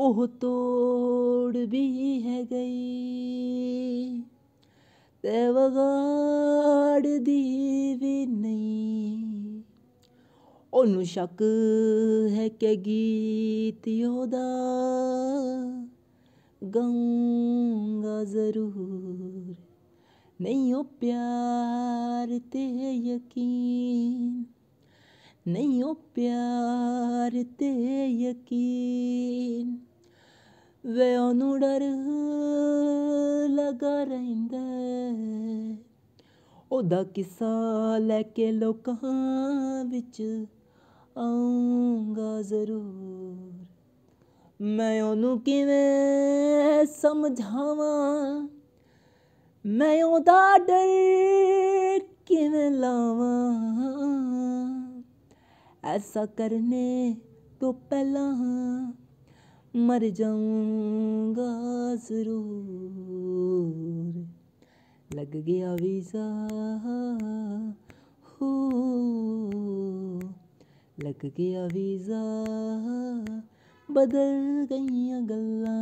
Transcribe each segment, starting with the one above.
ਉਹ ਤੋੜ ਵੀ ਹੈ ਗਈ ਤੇ ਵਗਾੜ ਦੀ ਵੀ ਨਹੀਂ ਉਹਨੂੰ ਸ਼ੱਕ ਹੈ ਕਿ ਗੀਤ ਉਹਦਾ ਗਾਉਂਗਾ ਜ਼ਰੂਰ ਨਹੀਂ ਉਹ ਪਿਆਰ ਤੇ ਯਕੀਨ ਨਹੀਂ ਉਹ ਪਿਆਰ ਤੇ ਯਕੀਨ ਵੇ ਉਹਨੂੰ ਡਰ ਲੱਗਾ ਰਹਿੰਦਾ ਉਹਦਾ ਕਿਸਾ ਲੈ ਕੇ ਲੋਕਾਂ ਵਿੱਚ ਆਉਂਗਾ ਜ਼ਰੂਰ ਮੈਂ ਉਹਨੂੰ ਕਿਵੇਂ ਸਮਝਾਵਾਂ ਮੈਂ ਉਹਦਾ ਡਰ ਕਿਵੇਂ ਲਾਵਾਂ ਐਸਾ ਕਰਨੇ ਤੋਂ ਪਹਿਲਾਂ मर जाऊंगा जरूर लग गया वीज़ा हो लग गया वीज़ा बदल गई गल्ला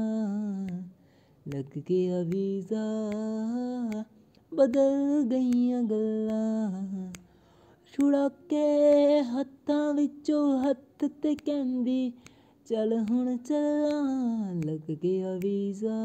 लग गया वीज़ा बदल गई गल्ला छुड़ा के हत्था विचों हथ ते कहंदी ਚੱਲ ਹੁਣ ਚੱਲਾਂ ਲੱਗ ਗਿਆ ਵੀਜ਼ਾ